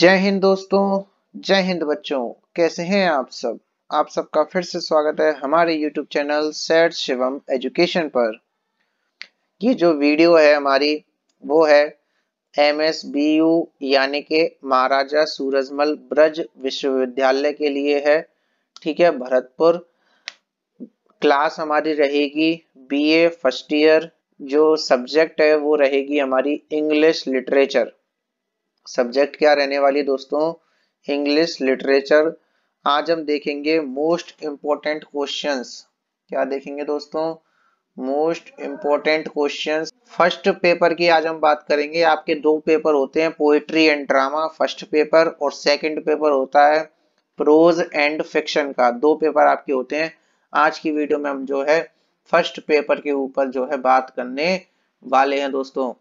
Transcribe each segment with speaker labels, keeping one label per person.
Speaker 1: जय हिंद दोस्तों जय हिंद बच्चों कैसे हैं आप सब आप सबका फिर से स्वागत है हमारे YouTube चैनल सैड शिवम एजुकेशन पर ये जो वीडियो है हमारी वो है एम एस बी यू यानी के महाराजा सूरजमल ब्रज विश्वविद्यालय के लिए है ठीक है भरतपुर क्लास हमारी रहेगी बी ए फर्स्ट ईयर जो सब्जेक्ट है वो रहेगी हमारी इंग्लिश लिटरेचर सब्जेक्ट क्या रहने वाली दोस्तों इंग्लिश लिटरेचर आज हम देखेंगे मोस्ट इम्पोर्टेंट क्वेश्चंस क्या देखेंगे दोस्तों most important question first paper की आज हम बात करेंगे आपके दो पेपर होते हैं poetry and drama first paper और सेकंड पेपर होता है प्रोज एंड फिक्शन का दो पेपर आपके होते हैं आज की वीडियो में हम जो है फर्स्ट पेपर के ऊपर जो है बात करने वाले हैं दोस्तों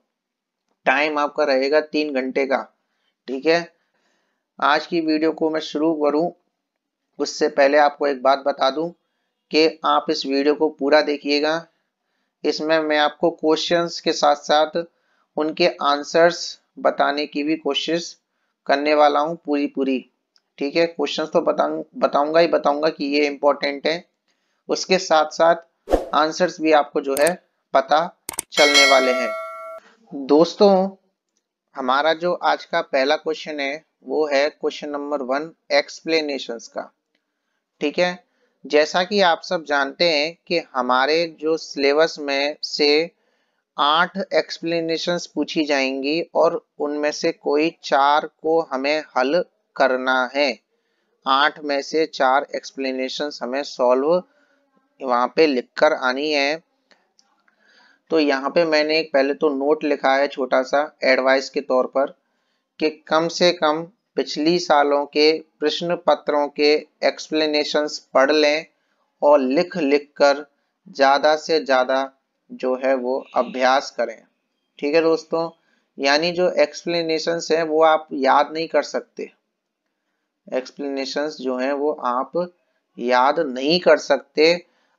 Speaker 1: टाइम आपका रहेगा तीन घंटे का ठीक है आज की वीडियो को मैं शुरू करूं उससे पहले आपको एक बात बता दूं कि आप इस वीडियो को पूरा देखिएगा इसमें मैं आपको क्वेश्चंस के साथ साथ उनके आंसर्स बताने की भी कोशिश करने वाला हूं पूरी पूरी ठीक है क्वेश्चंस तो बताऊं बताऊंगा ही बताऊंगा कि ये इम्पोर्टेंट है उसके साथ साथ आंसर्स भी आपको जो है पता चलने वाले हैं दोस्तों हमारा जो आज का पहला क्वेश्चन है वो है क्वेश्चन नंबर वन एक्सप्लेनेशन का ठीक है जैसा कि आप सब जानते हैं कि हमारे जो सिलेबस में से आठ एक्सप्लेनेशन पूछी जाएंगी और उनमें से कोई चार को हमें हल करना है आठ में से चार एक्सप्लेनेशन हमें सॉल्व वहां पे लिखकर आनी है तो यहाँ पे मैंने एक पहले तो नोट लिखा है छोटा सा एडवाइस के तौर पर कि कम से कम पिछली सालों के प्रश्न पत्रों के एक्सप्लेनेशंस पढ़ लें और लिख लिख कर ज़्यादा से ज़्यादा जो है वो अभ्यास करें ठीक है दोस्तों यानी जो एक्सप्लेनेशंस हैं वो आप याद नहीं कर सकते एक्सप्लेनेशंस जो हैं वो आप याद नहीं कर सकते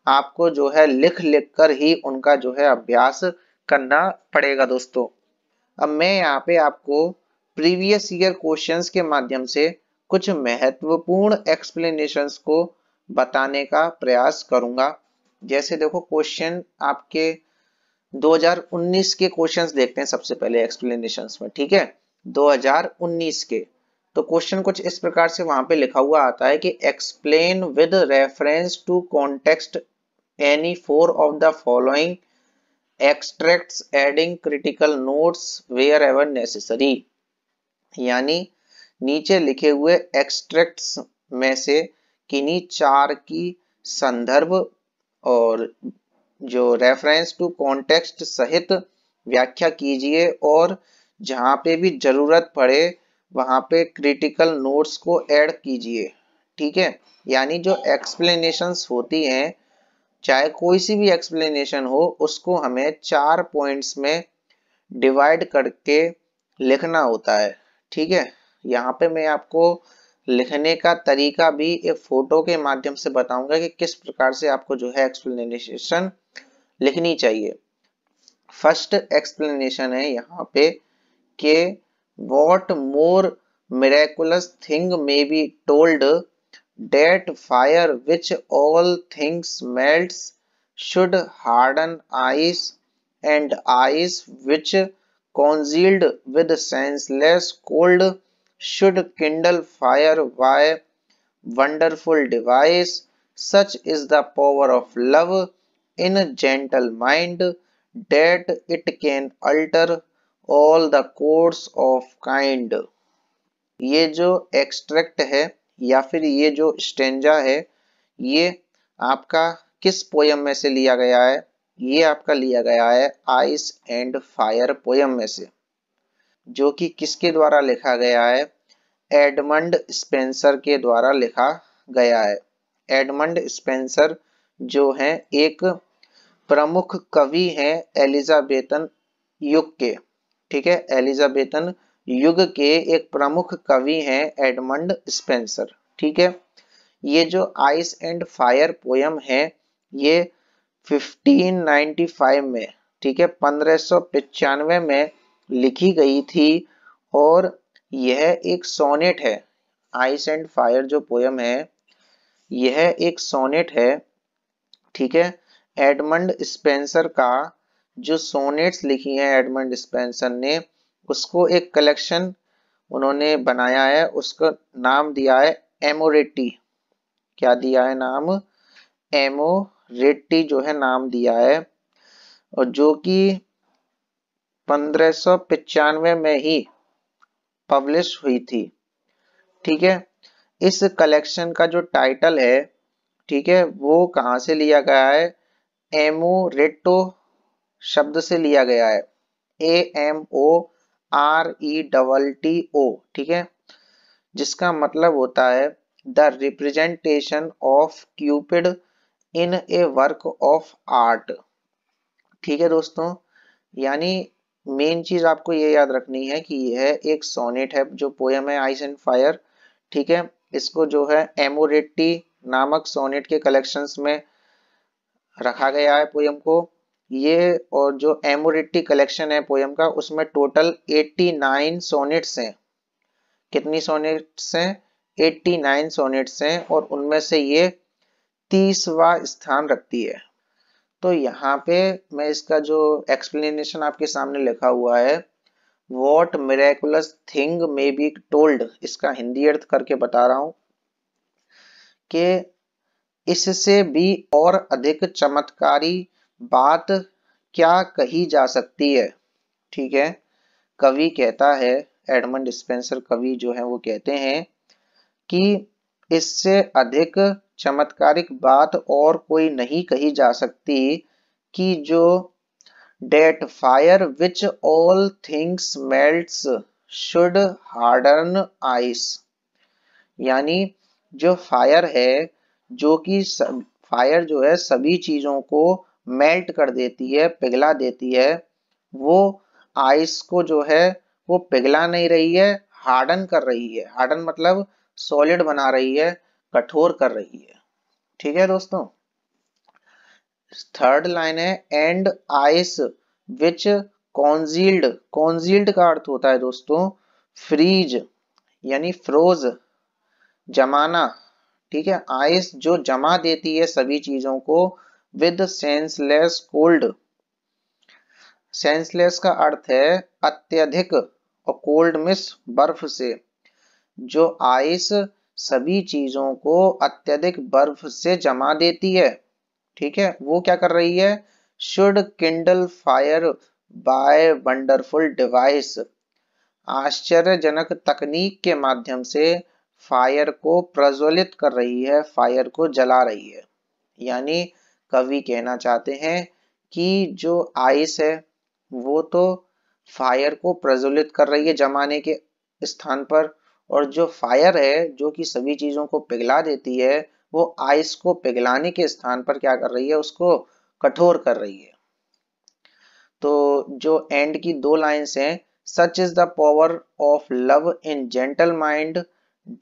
Speaker 1: आपको जो है लिख लिख कर ही उनका जो है अभ्यास करना पड़ेगा दोस्तों अब मैं यहाँ पे आपको प्रीवियस ईयर क्वेश्चंस के माध्यम से कुछ महत्वपूर्ण एक्सप्लेनेशंस को बताने का प्रयास करूंगा जैसे देखो क्वेश्चन आपके 2019 के क्वेश्चंस देखते हैं सबसे पहले एक्सप्लेनेशंस में ठीक है 2019 के तो क्वेश्चन कुछ इस प्रकार से वहां पे लिखा हुआ आता है कि explain with reference to context any four of the following extracts adding critical notes wherever necessary यानी नीचे लिखे हुए एक्सट्रैक्ट्स में से किन्हीं चार की संदर्भ और जो रेफरेंस टू कॉन्टेक्स्ट सहित व्याख्या कीजिए और जहां पे भी जरूरत पड़े वहां पे क्रिटिकल नोट्स को ऐड कीजिए ठीक है यानी जो एक्सप्लेनेशंस होती हैं चाहे कोई सी भी एक्सप्लेनेशन हो उसको हमें चार पॉइंट्स में डिवाइड करके लिखना होता है ठीक है यहाँ पे मैं आपको लिखने का तरीका भी एक फोटो के माध्यम से बताऊंगा कि किस प्रकार से आपको जो है एक्सप्लेनेशन लिखनी चाहिए फर्स्ट एक्सप्लेनेशन है यहाँ पे के what more miraculous thing may be told that fire which all things melts should harden ice, and ice which concealed with senseless cold should kindle fire by wonderful device. Such is the power of love in a gentle mind that it can alter all the course of kind. ये जो extract है या फिर ये जो stanza है ये आपका किस पोयम में से लिया गया है ये आपका लिया गया है आइस एंड फायर पोयम में से जो कि किसके द्वारा लिखा गया है एडमंड स्पेंसर के द्वारा लिखा गया है एडमंड स्पेंसर जो है एक प्रमुख कवि हैं एलिजाबेथन युग के ठीक है एलिजाबेथन युग के एक प्रमुख कवि हैं एडमंड स्पेंसर ठीक है ये जो आइस एंड फायर पोयम है ये 1595 में ठीक है पंद्रह में लिखी गई थी और यह एक सोनेट है आइस एंड फायर जो पोयम है यह एक सोनेट है ठीक है एडमंड स्पेंसर का जो सोनेट्स लिखी हैं एडमंड स्पेंसर ने उसको एक कलेक्शन उन्होंने बनाया है उसका नाम दिया है एमोरेटी क्या दिया है नाम एमोरेटी जो है नाम दिया है और जो कि पंद्रह में ही पब्लिश हुई थी ठीक है इस कलेक्शन का जो टाइटल है ठीक है वो कहाँ से लिया गया है एमोरेटो शब्द से लिया गया है A M O R E double T O ठीक है जिसका मतलब होता है the representation of Cupid in a work of art ठीक है दोस्तों यानी मेन चीज आपको ये याद रखनी है कि यह एक सोनेट है जो पोयम है आइस एंड फायर ठीक है इसको जो है एमोरेटी नामक सोनेट के कलेक्शंस में रखा गया है पोयम को ये और जो एमोरिटी कलेक्शन है पोयम का उसमें टोटल 89 सोनेट्स हैं कितनी सोनेट्स हैं 89 सोनेट्स हैं और उनमें से ये तीसवा स्थान रखती है तो यहाँ पे मैं इसका जो एक्सप्लेनेशन आपके सामने लिखा हुआ है what miraculous thing may be told इसका हिंदी अर्थ करके बता रहा हूं कि इससे भी और अधिक चमत्कारी बात क्या कही जा सकती है ठीक है कवि कहता है एडमंड स्पेंसर कवि जो है वो कहते हैं कि इससे अधिक चमत्कारिक बात और कोई नहीं कही जा सकती कि जो that fire which all things melts should harden ice यानी जो फायर है जो कि फायर जो है सभी चीजों को मेल्ट कर देती है पिघला देती है वो आइस को जो है वो पिघला नहीं रही है हार्डन कर रही है हार्डन मतलब सॉलिड बना रही है कठोर कर रही है ठीक है दोस्तों थर्ड लाइन है and ice which congealed congealed का अर्थ होता है दोस्तों फ्रीज यानी फ्रोज जमाना ठीक है आइस जो जमा देती है सभी चीजों को विद सेंसलेस कोल्ड सेंसलेस का अर्थ है अत्यधिक और कोल्ड मिस बर्फ से जो आइस सभी चीजों को अत्यधिक बर्फ से जमा देती है ठीक है वो क्या कर रही है should kindle fire by wonderful device आश्चर्यजनक तकनीक के माध्यम से फायर को प्रज्वलित कर रही है फायर को जला रही है यानी कवि कहना चाहते हैं कि जो आइस है वो तो फायर को प्रज्वलित कर रही है जमाने के स्थान पर और जो फायर है जो कि सभी चीजों को पिघला देती है वो आइस को पिघलाने के स्थान पर क्या कर रही है उसको कठोर कर रही है तो जो एंड की दो लाइंस हैं such is the power of love in gentle mind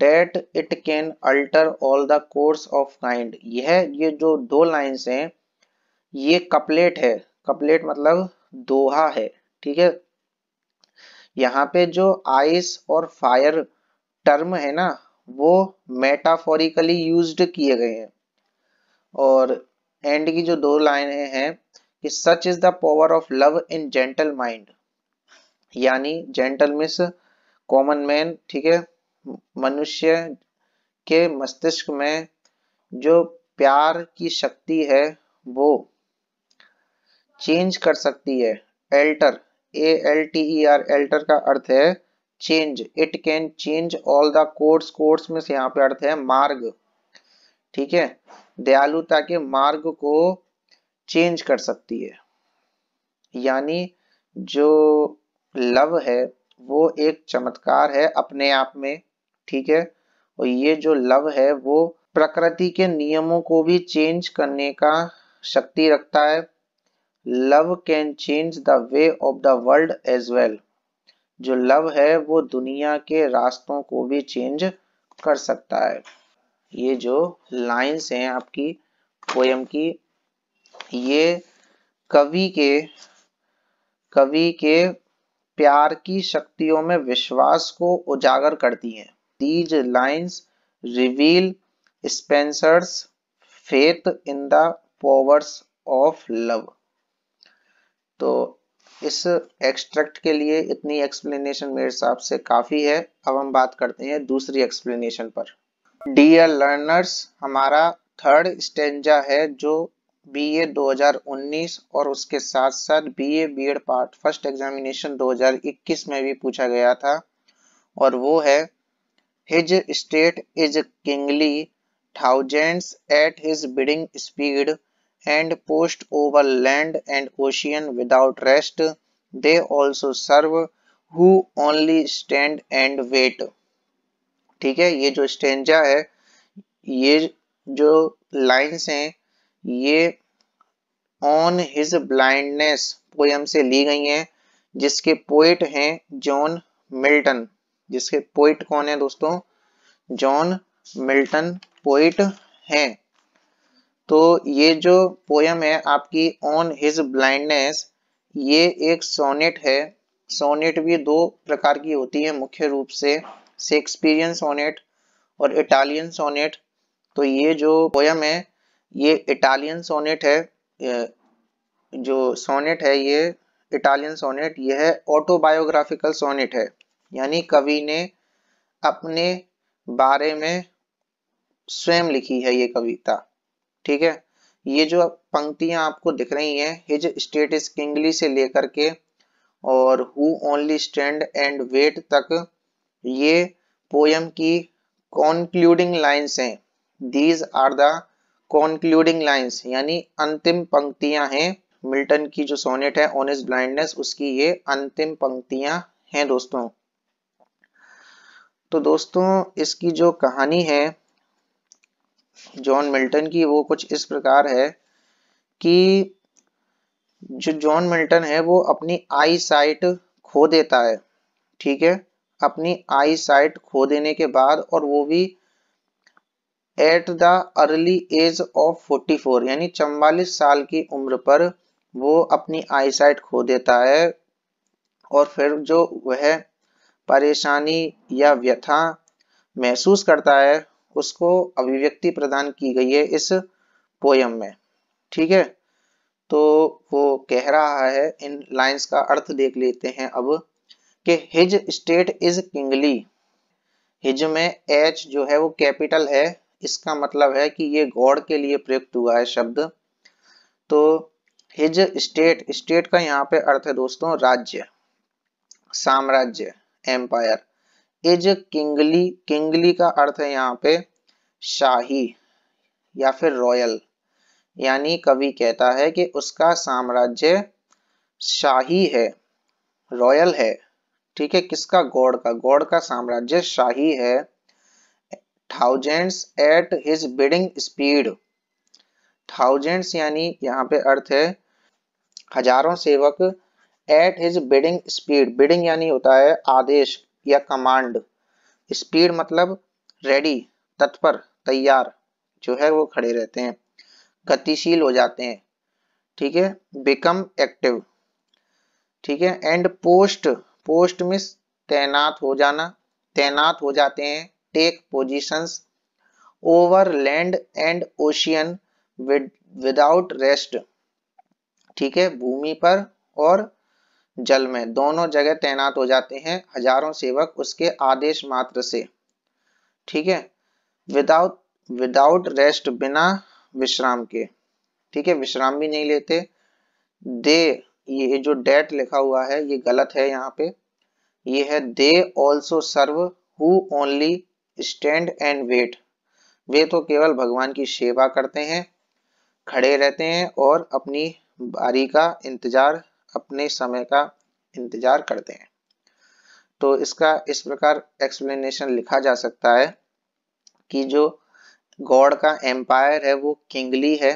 Speaker 1: that it can alter all the course of kind यह ये जो दो लाइन्स हैं ये कपलेट है कपलेट मतलब दोहा है ठीक है यहाँ पे जो आइस और फायर टर्म है ना वो मेटाफोरिकली यूज्ड किए गए हैं और एंड की जो दो लाइनें हैं कि such is the power of love in gentle mind यानी जेंटल मिस कॉमन मैन ठीक है मनुष्य के मस्तिष्क में जो प्यार की शक्ति है वो चेंज कर सकती है alter A L T E R alter का अर्थ है change it can change all the course course में से यहाँ पे अर्थ है मार्ग ठीक है दयालुता के मार्ग को चेंज कर सकती है यानी जो लव है वो एक चमत्कार है अपने आप में ठीक है और ये जो लव है वो प्रकृति के नियमों को भी चेंज करने का शक्ति रखता है love can change the way of the world as well जो लव है वो दुनिया के रास्तों को भी चेंज कर सकता है ये जो लाइंस हैं आपकी पोयम की ये कवि के कवि के प्यार की शक्तियों में विश्वास को उजागर करती हैं These lines reveal Spencer's faith in the powers of love. तो इस एक्सट्रैक्ट के लिए इतनी एक्सप्लेनेशन मेरे हिसाब से काफ़ी है अब हम बात करते हैं दूसरी एक्सप्लेनेशन पर डियर लर्नर्स हमारा थर्ड स्टेंजा है जो बीए 2019 और उसके साथ साथ BA BEd part first examination 2021 में भी पूछा गया था और वो है his state is kingly thousands at his bidding speed and post over land and ocean without rest they also serve who only stand and wait ठीक है ये जो स्टेंजा है ये जो लाइन्स हैं ये ऑन हिज ब्लाइंडनेस पोएम से ली गई हैं जिसके पोएट हैं जॉन मिल्टन जिसके पोइट कौन है दोस्तों जॉन मिल्टन पोइट हैं तो ये जो पोयम है आपकी ऑन हिज ब्लाइंडनेस ये एक सोनेट है सोनेट भी दो प्रकार की होती है मुख्य रूप से शेक्सपियन सोनेट और इटालियन सोनेट तो ये जो पोयम है ये इटालियन सोनेट है जो सोनेट है ये इटालियन सोनेट यह ऑटोबायोग्राफिकल सोनेट है यानी कवि ने अपने बारे में स्वयं लिखी है ये कविता ठीक है ये जो पंक्तियां आपको दिख रही हैं हिज स्टेट इज किंगली से लेकर के और who only stand and wait तक ये पोयम की कॉन्क्लूडिंग लाइंस हैं these are the concluding lines यानी अंतिम पंक्तियां हैं मिल्टन की जो सोनेट है ऑनेस्ट ब्लाइंडनेस उसकी ये अंतिम पंक्तियां हैं दोस्तों तो दोस्तों इसकी जो कहानी है जॉन मिल्टन की वो कुछ इस प्रकार है कि जो जॉन मिल्टन है वो अपनी आई साइट खो देता है ठीक है अपनी आई साइट खो देने के बाद और वो भी at the early age of 44 यानी चौवालीस साल की उम्र पर वो अपनी आई साइट खो देता है और फिर जो वह परेशानी या व्यथा महसूस करता है उसको अभिव्यक्ति प्रदान की गई है इस पोयम में ठीक है तो वो कह रहा है इन लाइंस का अर्थ देख लेते हैं अब कि his state is kingly his में एच जो है वो कैपिटल है इसका मतलब है कि ये गॉड के लिए प्रयुक्त हुआ है शब्द तो हिज स्टेट स्टेट का यहाँ पे अर्थ है दोस्तों राज्य साम्राज्य एम्पायर इज किंगली किंगली का अर्थ है यहाँ पे शाही या फिर रॉयल यानी कवि कहता है कि उसका साम्राज्य शाही है रॉयल है ठीक है किसका गौड़ का गौड़ का साम्राज्य शाही है thousands at his bidding speed thousands यानी यहाँ पे अर्थ है हजारों सेवक at his bidding speed bidding यानी होता है आदेश या कमांड स्पीड मतलब रेडी तत्पर तैयार जो है वो खड़े रहते हैं गतिशील हो जाते हैं ठीक है बिकम एक्टिव ठीक है एंड पोस्ट पोस्ट मिस तैनात हो जाना तैनात हो जाते हैं take positions over land and ocean without rest ठीक है भूमि पर और जल में दोनों जगह तैनात हो जाते हैं हजारों सेवक उसके आदेश मात्र से ठीक है विदाउट विदाउट रेस्ट बिना विश्राम के ठीक है विश्राम भी नहीं लेते दे ये जो डेट लिखा हुआ है ये गलत है यहाँ पे ये है they also serve who only stand and wait वे तो केवल भगवान की सेवा करते हैं खड़े रहते हैं और अपनी बारी का इंतजार अपने समय का इंतजार करते हैं तो इसका इस प्रकार एक्सप्लेनेशन लिखा जा सकता है कि जो गॉड का एम्पायर है वो किंगली है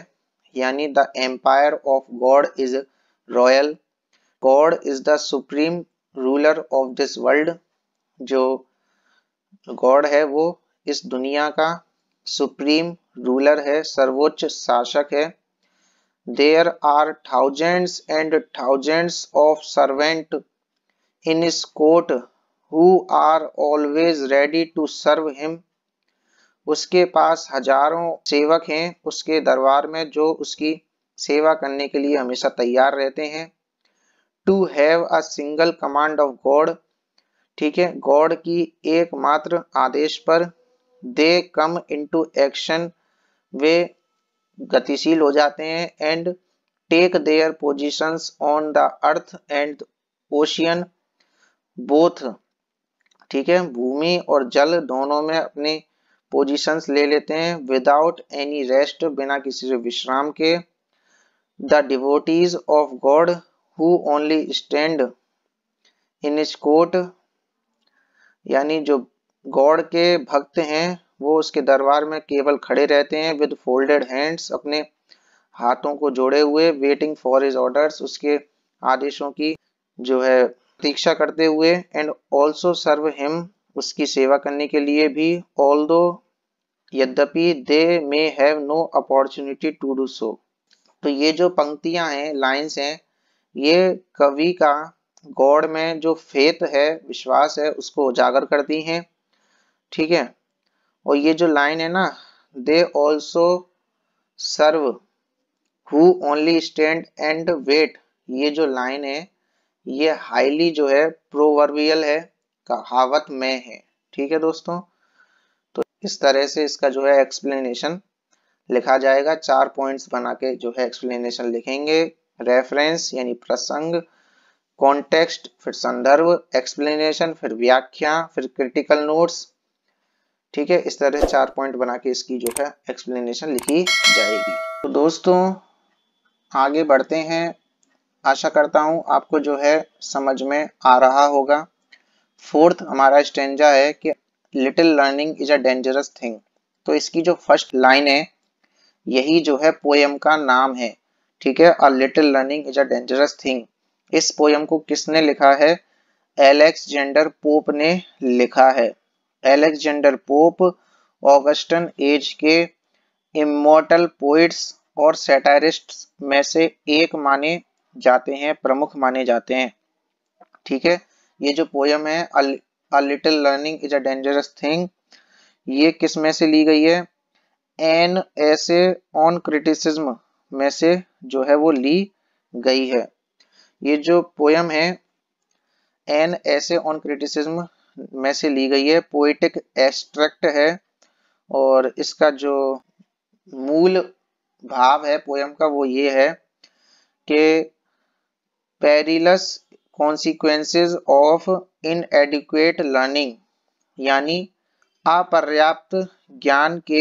Speaker 1: यानी the empire of God is royal God is the supreme ruler of this world जो गॉड है वो इस दुनिया का सुप्रीम रूलर है सर्वोच्च शासक है there are thousands and thousands of servants in his court who are always ready to serve him उसके पास हजारों सेवक हैं उसके दरबार में जो उसकी सेवा करने के लिए हमेशा तैयार रहते हैं to have a single command of God ठीक है गॉड की एकमात्र आदेश पर दे कम इनटू एक्शन वे गतिशील हो जाते हैं and take their positions on the earth and ocean both ठीक है भूमि और जल दोनों में अपने पोजीशंस ले लेते हैं विदाउट एनी रेस्ट बिना किसी से विश्राम के the devotees of God who only stand in scot यानी जो गॉड के भक्त हैं वो उसके दरबार में केवल खड़े रहते हैं विद फोल्डेड हैंड्स अपने हाथों को जोड़े हुए वेटिंग फॉर हिज ऑर्डर्स उसके आदेशों की जो है प्रतीक्षा करते हुए एंड ऑल्सो सर्व हिम उसकी सेवा करने के लिए भी ऑल दो यद्यपि they may have no opportunity to do so तो ये जो पंक्तियां हैं लाइंस हैं ये कवि का गॉड में जो फेत है विश्वास है उसको उजागर करती हैं ठीक है और ये जो लाइन है ना they also serve who only stand and wait ये जो लाइन है ये हाईली जो है प्रोवर्बियल है कहावत में है ठीक है दोस्तों तो इस तरह से इसका जो है एक्सप्लेनेशन लिखा जाएगा चार पॉइंट्स बना के जो है एक्सप्लेनेशन लिखेंगे रेफरेंस यानी प्रसंग कॉन्टेक्स्ट फिर संदर्भ एक्सप्लेनेशन फिर व्याख्या फिर क्रिटिकल नोट्स ठीक है इस तरह चार पॉइंट बना के इसकी जो है एक्सप्लेनेशन लिखी जाएगी तो दोस्तों आगे बढ़ते हैं आशा करता हूं आपको जो है समझ में आ रहा होगा फोर्थ हमारा स्टेंजा है कि little learning is a dangerous thing तो इसकी जो फर्स्ट लाइन है यही जो है पोएम का नाम है ठीक है a little learning is a dangerous thing इस पोयम को किसने लिखा है एलेक्स जेंडर पोप ने लिखा है एलेक्जेंडर पोप ऑगस्टन एज के इमोटल पोइट्स और सेटायरिस्ट में से एक माने जाते हैं प्रमुख माने जाते हैं ठीक है ये जो पोयम है a little learning is a dangerous thing ये किस में से ली गई है एन ऐसे ऑन क्रिटिसिज्म में से जो है वो ली गई है ये जो पोयम है एन ऐसे ऑन क्रिटिसिज्म में से ली गई है पोइटिक एस्ट्रेक्ट है और इसका जो मूल भाव है पोयम का वो ये है कि perilous consequences of adequate learning यानी अपर्याप्त ज्ञान के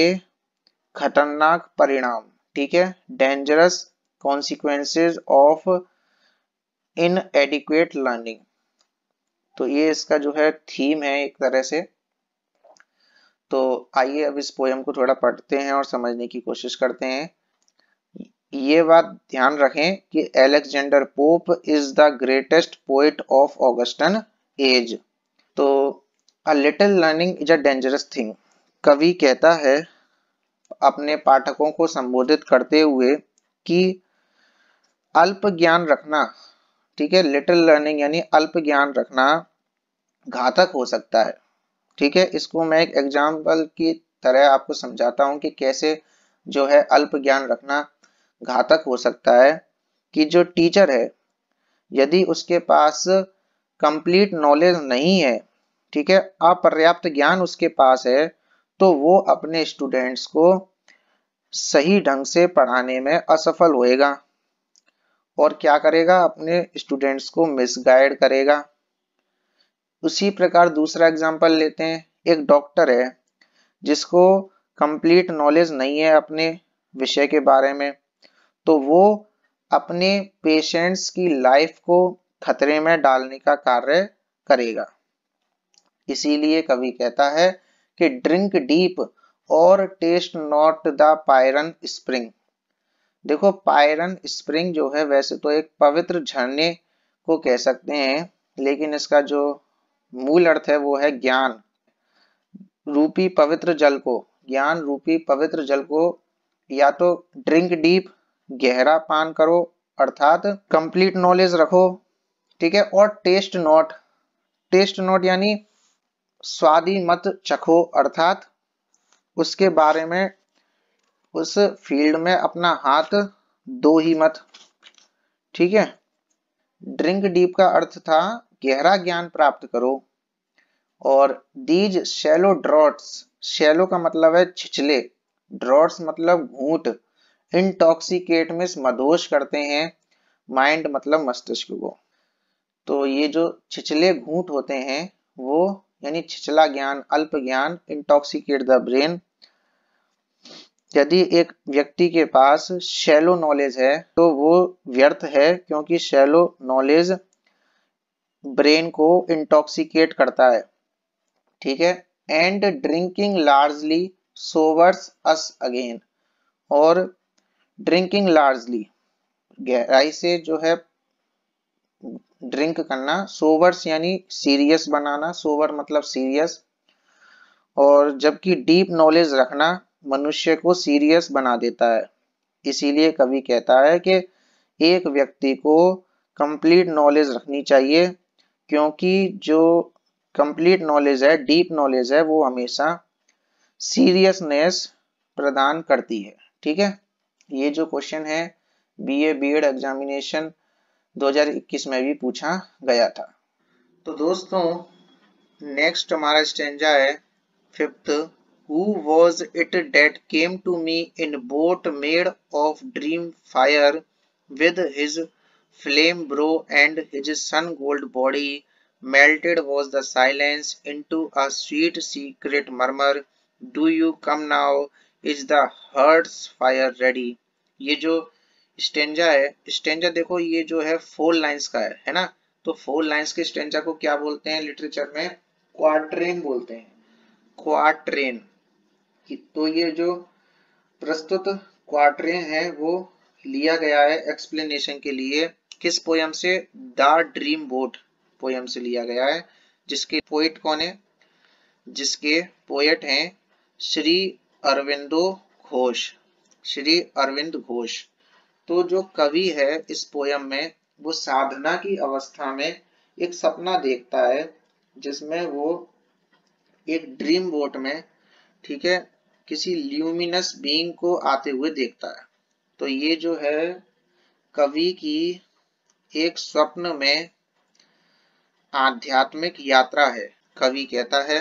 Speaker 1: खतरनाक परिणाम ठीक है dangerous consequences of adequate learning तो ये इसका जो है थीम है एक तरह से तो आइए अब इस पोयम को थोड़ा पढ़ते हैं और समझने की कोशिश करते हैं ये बात ध्यान रखें कि Alexander Pope is the greatest poet of Augustan age तो a little learning is a dangerous thing कवि कहता है अपने पाठकों को संबोधित करते हुए कि अल्प ज्ञान रखना ठीक है लिटिल लर्निंग यानी अल्प ज्ञान रखना घातक हो सकता है ठीक है इसको मैं एक एग्जाम्पल की तरह आपको समझाता हूँ कि कैसे जो है अल्प ज्ञान रखना घातक हो सकता है कि जो टीचर है यदि उसके पास कंप्लीट नॉलेज नहीं है ठीक है अपर्याप्त ज्ञान उसके पास है तो वो अपने स्टूडेंट्स को सही ढंग से पढ़ाने में असफल होएगा और क्या करेगा अपने स्टूडेंट्स को मिसगाइड करेगा उसी प्रकार दूसरा एग्जाम्पल लेते हैं एक डॉक्टर है जिसको कंप्लीट नॉलेज नहीं है अपने विषय के बारे में तो वो अपने पेशेंट्स की लाइफ को खतरे में डालने का कार्य करेगा इसीलिए कवि कहता है कि ड्रिंक डीप और taste not the Pierian spring देखो पायरन स्प्रिंग जो है वैसे तो एक पवित्र झरने को कह सकते हैं लेकिन इसका जो मूल अर्थ है वो है ज्ञान रूपी पवित्र जल को ज्ञान रूपी पवित्र जल को या तो ड्रिंक डीप गहरा पान करो अर्थात कंप्लीट नॉलेज रखो ठीक है और टेस्ट नोट टेस्ट नोट यानी स्वादी मत चखो अर्थात उसके बारे में उस फील्ड में अपना हाथ दो ही मत ठीक है ड्रिंक डीप का अर्थ था गहरा ज्ञान प्राप्त करो और दीज शेलो ड्रॉट्स शेलो का मतलब है छिछले ड्रॉट्स मतलब घूट इंटॉक्सिकेट में मदोश करते हैं माइंड मतलब मस्तिष्क को तो ये जो छिछले घूट होते हैं वो यानी छिछला ज्ञान अल्प ज्ञान इंटॉक्सिकेट द ब्रेन यदि एक व्यक्ति के पास शैलो नॉलेज है तो वो व्यर्थ है क्योंकि शैलो नॉलेज ब्रेन को इंटॉक्सिकेट करता है ठीक है and drinking largely sobers us again और ड्रिंकिंग लार्जली गहराई से जो है ड्रिंक करना सोवर्स यानी सीरियस बनाना सोवर मतलब सीरियस और जबकि डीप नॉलेज रखना मनुष्य को सीरियस बना देता है इसीलिए कवि कहता है कि एक व्यक्ति को कंप्लीट नॉलेज रखनी चाहिए क्योंकि जो कंप्लीट नॉलेज है डीप नॉलेज है वो हमेशा सीरियसनेस प्रदान करती है ठीक है ये जो क्वेश्चन है बीए बीएड एग्जामिनेशन 2021 में भी पूछा गया था तो दोस्तों नेक्स्ट हमारा स्टेंजा है fifth Who was it that came to me in boat made of dream fire with his flame bro and his sun gold body? Melted was the silence into a sweet secret murmur. Do you come now? Is the heart's fire ready? ye jo stanza है stanza देखो ये जो है four lines का है है ना तो फोर लाइंस के स्टेंजा को क्या बोलते हैं लिटरेचर में क्वार्ट्रेन बोलते हैं क्वार्ट्रेन तो ये जो प्रस्तुत क्वार्टरें हैं वो लिया गया है एक्सप्लेनेशन के लिए किस पोयम से द ड्रीम बोट पोयम से लिया गया है जिसके पोइट कौन है जिसके पोएट हैं श्री अरविंदो घोष श्री अरविंद घोष तो जो कवि है इस पोयम में वो साधना की अवस्था में एक सपना देखता है जिसमें वो एक ड्रीम बोट में ठीक है किसी ल्यूमिनस बींग को आते हुए देखता है तो ये जो है कवि की एक स्वप्न में आध्यात्मिक यात्रा है कवि कहता है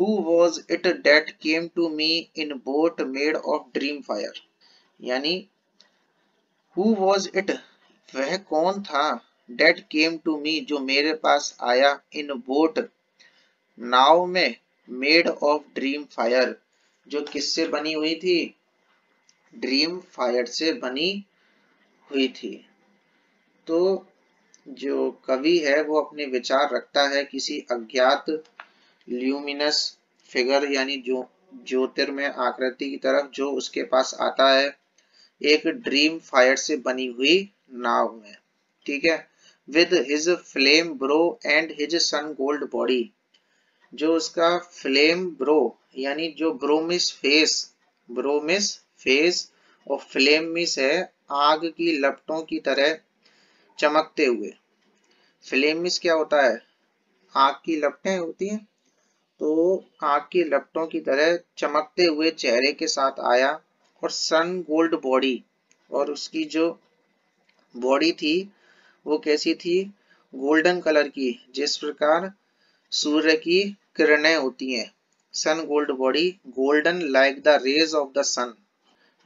Speaker 1: who was it that came to me in boat made of dream fire यानी हु वॉज इट वह कौन था डेट केम टू मी जो मेरे पास आया इन बोट नाव में मेड ऑफ ड्रीम फायर जो किससे बनी हुई थी ड्रीम फायर से बनी हुई थी तो जो कवि है वो अपने विचार रखता है किसी अज्ञात ल्यूमिनस फिगर यानी जो ज्योतिर्मय आकृति की तरफ जो उसके पास आता है एक ड्रीम फायर से बनी हुई नाव में ठीक है with his flame brow and his sun gold body जो उसका फ्लेम ब्रो यानी जो ब्रोमिस फेस ब्रोमिस फेस और फ्लेम मिस है आग की लपटों की तरह चमकते हुए फ्लेम मिस क्या होता है आग की लपटें होती हैं तो आग की लपटों की तरह चमकते हुए चेहरे के साथ आया और सन गोल्ड बॉडी और उसकी जो बॉडी थी वो कैसी थी गोल्डन कलर की जिस प्रकार सूर्य की किरणें होती हैं sun gold body golden like the rays of the sun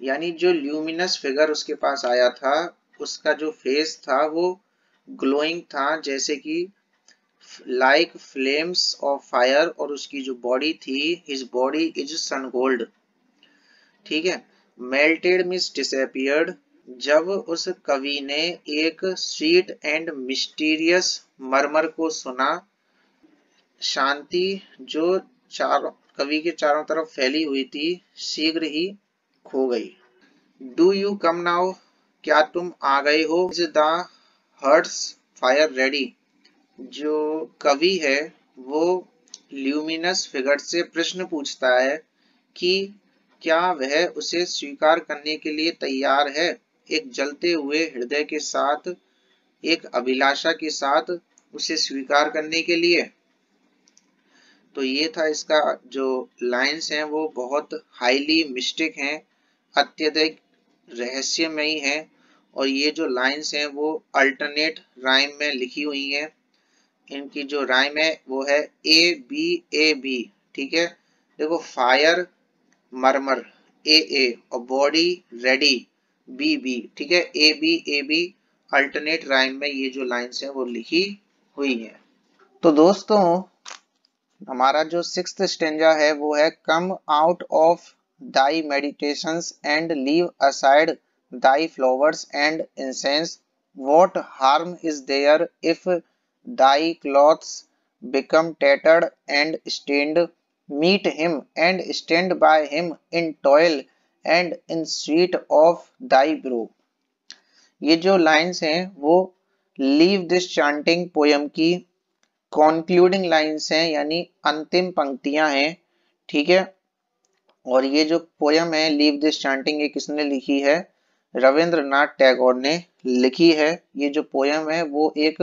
Speaker 1: यानी जो ल्यूमिनस फिगर उसके पास आया था उसका जो फेस था वो ग्लोइंग था जैसे कि लाइक फ्लेम्स ऑफ फायर और उसकी जो बॉडी थी his body is sun gold ठीक है मेल्टेड मिस डिसअपियर्ड जब उस कवि ने एक स्वीट एंड मिस्टीरियस मर्मर को सुना शांति जो चारों कवि के चारों तरफ फैली हुई थी शीघ्र ही खो गई डू यू कम नाउ क्या तुम आ गए हो is the heart's fire ready जो कवि है वो ल्यूमिनस फिगर से प्रश्न पूछता है कि क्या वह उसे स्वीकार करने के लिए तैयार है एक जलते हुए हृदय के साथ एक अभिलाषा के साथ उसे स्वीकार करने के लिए तो ये था इसका जो लाइंस हैं वो बहुत हाईली मिस्टिक हैं अत्यधिक रहस्यमय है और ये जो लाइंस हैं वो अल्टरनेट राइम में लिखी हुई हैं इनकी जो राइम है वो है ए बी ए बी ठीक है देखो फायर मरमर ए ए और बॉडी रेडी बी बी ठीक है A B A B alternate rhyme में ये जो लाइंस हैं वो लिखी हुई हैं तो दोस्तों हमारा जो सिक्स स्टेंजा है वो है come out of thy meditation and leave aside thy flowers and incense what harm is there if thy clothes become tattered and stained meet him and stand by him in toil and in sweat of thy brow ये जो lines हैं वो leave this chanting poem की concluding lines हैं यानी अंतिम पंक्तियां हैं ठीक है और ये जो पोयम है लीव दिस चांटिंग ये किसने लिखी है रविंद्रनाथ टैगोर ने लिखी है ये जो पोयम है वो एक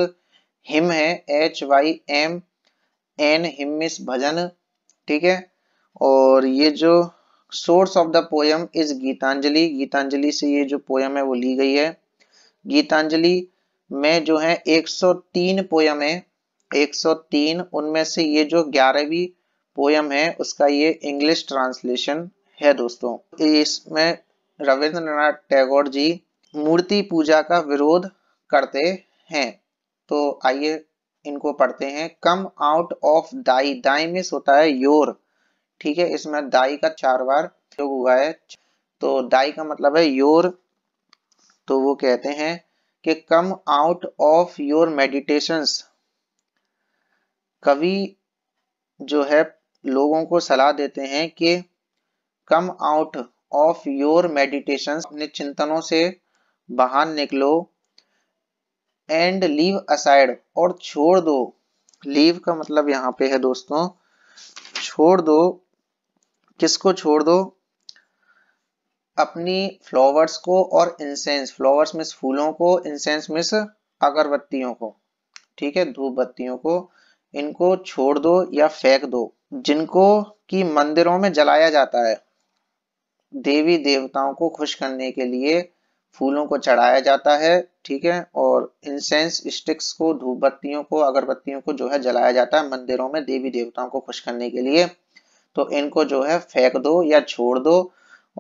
Speaker 1: हिम है H Y M N hymns भजन ठीक है और ये जो source of the poem is Gitanjali Gitanjali से ये जो पोयम है वो ली गई है गीतांजलि में जो है 103 पोयम है 103 उनमें से ये जो ग्यारहवीं पोयम है उसका ये इंग्लिश ट्रांसलेशन है दोस्तों इसमें रविंद्रनाथ टैगोर जी मूर्ति पूजा का विरोध करते हैं तो आइए इनको पढ़ते हैं come out of thy thy मिस होता है योर ठीक है इसमें दाई का चार बार प्रयोग हुआ है तो दाई का मतलब है योर तो वो कहते हैं कि come out of your meditations कवि जो है लोगों को सलाह देते हैं कि come out of your meditation अपने चिंतनों से बाहर निकलो एंड लीव असाइड और छोड़ दो लीव का मतलब यहाँ पे है दोस्तों छोड़ दो किसको छोड़ दो अपनी फ्लावर्स को और इंसेंस फ्लावर्स मिस फूलों को इंसेंस मिस अगरबत्तियों को ठीक है धूप बत्तियों को इनको छोड़ दो या फेंक दो जिनको की मंदिरों में जलाया जाता है देवी देवताओं को खुश करने के लिए फूलों को चढ़ाया जाता है ठीक है और इंसेंस स्टिक्स को धूप बत्तियों को अगरबत्तियों को जो है जलाया जाता है मंदिरों में देवी देवताओं को खुश करने के लिए तो इनको जो है फेंक दो या छोड़ दो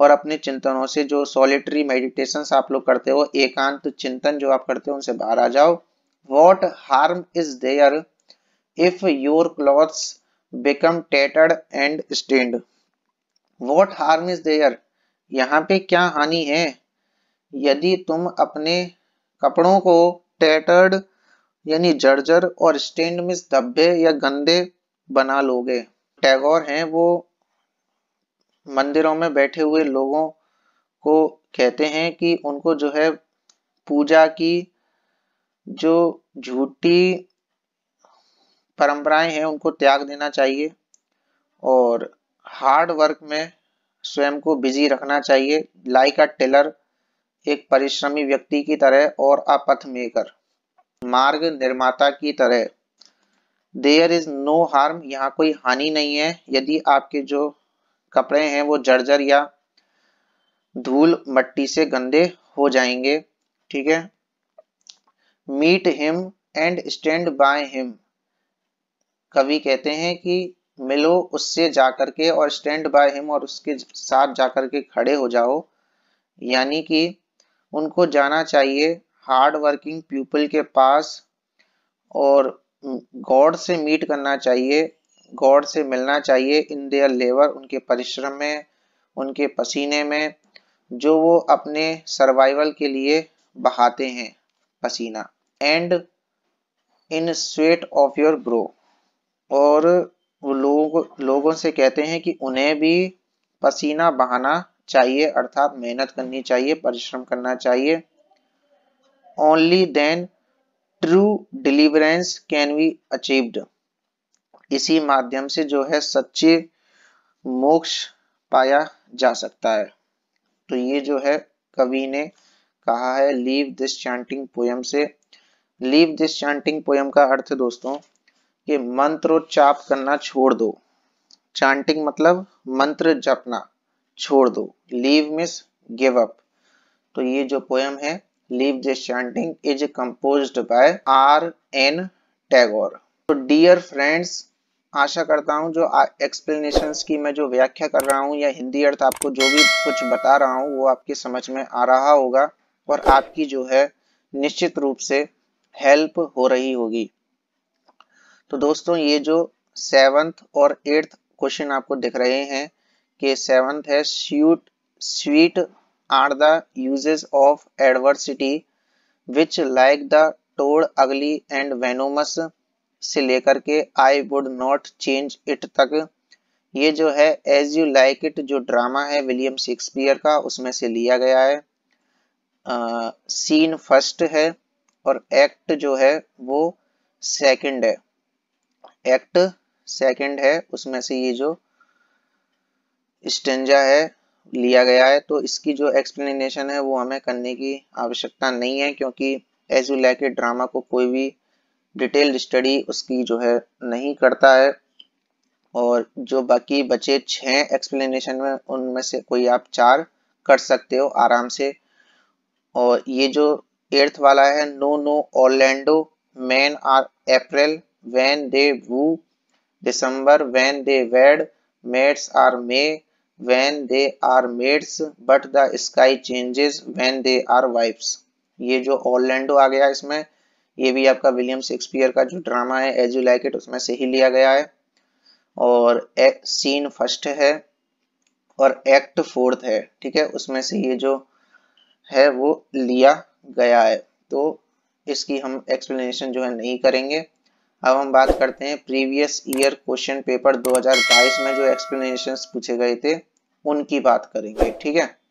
Speaker 1: और अपने चिंतनों से जो सॉलिटरी मेडिटेशन आप लोग करते हो एकांत चिंतन जो आप करते हो उनसे बाहर आ जाओ what harm is there if your clothes become tattered and stained what harm is there यहाँ पे क्या हानि है यदि तुम अपने कपड़ों को टेटर्ड यानी जर्जर और स्टेंड में धब्बे या गंदे बना लोगे टैगोर हैं वो मंदिरों में बैठे हुए लोगों को कहते हैं कि उनको जो है पूजा की जो झूठी परंपराएं हैं उनको त्याग देना चाहिए और हार्ड वर्क में स्वयं को बिजी रखना चाहिए लाइक अ टेलर एक परिश्रमी व्यक्ति की तरह और अ पथ मेकर मार्ग निर्माता की तरह देयर इज नो हार्म यहाँ कोई हानि नहीं है यदि आपके जो कपड़े हैं वो जर्जर या धूल मट्टी से गंदे हो जाएंगे ठीक है meet him and stand by him कवि कहते हैं कि मिलो उससे जाकर के और स्टैंड बाय हिम और उसके साथ जाकर के खड़े हो जाओ यानी कि उनको जाना चाहिए हार्ड वर्किंग पीपल के पास और गॉड से मीट करना चाहिए गॉड से मिलना चाहिए इन देयर लेबर उनके परिश्रम में उनके पसीने में जो वो अपने सर्वाइवल के लिए बहाते हैं पसीना and in sweat of your growth और वो लोग लोगों से कहते हैं कि उन्हें भी पसीना बहाना चाहिए अर्थात मेहनत करनी चाहिए परिश्रम करना चाहिए only then true deliverance can be achieved इसी माध्यम से जो है सच्चे मोक्ष पाया जा सकता है तो ये जो है कवि ने कहा है लीव दिस चैंटिंग पोयम से लीव दिस चैंटिंग पोयम का अर्थ दोस्तों कि मंत्रोच्चाप करना छोड़ दो चांटिंग मतलब मंत्र जपना छोड़ दो लीव मिस गिव अप तो ये जो पोयम है leave this chanting is compose by R N Tagore तो डियर फ्रेंड्स आशा करता हूँ जो एक्सप्लेनेशन की मैं जो व्याख्या कर रहा हूँ या हिंदी अर्थ आपको जो भी कुछ बता रहा हूँ वो आपकी समझ में आ रहा होगा और आपकी जो है निश्चित रूप से हेल्प हो रही होगी तो दोस्तों ये जो सेवंथ और एट्थ क्वेश्चन आपको दिख रहे हैं कि सेवंथ है sweet sweet are the uses of adversity which like the toad ugly and venomous से लेकर के I would not change it तक ये जो है एज यू लाइक इट जो ड्रामा है विलियम शेक्सपियर का उसमें से लिया गया है सीन uh, फर्स्ट है और एक्ट जो है वो सेकंड है एक्ट सेकंड है उसमें से ये जो स्टेंजा है लिया गया है तो इसकी जो एक्सप्लेनेशन है वो हमें करने की आवश्यकता नहीं है क्योंकि एज यू लाइक ड्रामा को कोई भी डिटेल स्टडी उसकी जो है नहीं करता है और जो बाकी बचे छह एक्सप्लेनेशन में उनमें से कोई आप चार कर सकते हो आराम से और ये जो एर्थ वाला है no no Orlando man are April when they woo, December when they wed, maids are May when they are maids, but the sky changes when they are wives. ये जो ऑर्लैंडो आ गया इसमें ये भी आपका विलियम शेक्सपियर का जो drama है एज यू लाइक इट उसमें से ही लिया गया है और एक, सीन फर्स्ट है और एक्ट फोर्थ है ठीक है उसमें से ये जो है वो लिया गया है तो इसकी हम एक्सप्लेनेशन जो है नहीं करेंगे अब हम बात करते हैं प्रीवियस ईयर क्वेश्चन पेपर 2022 में जो एक्सप्लेनेशंस पूछे गए थे उनकी बात करेंगे ठीक है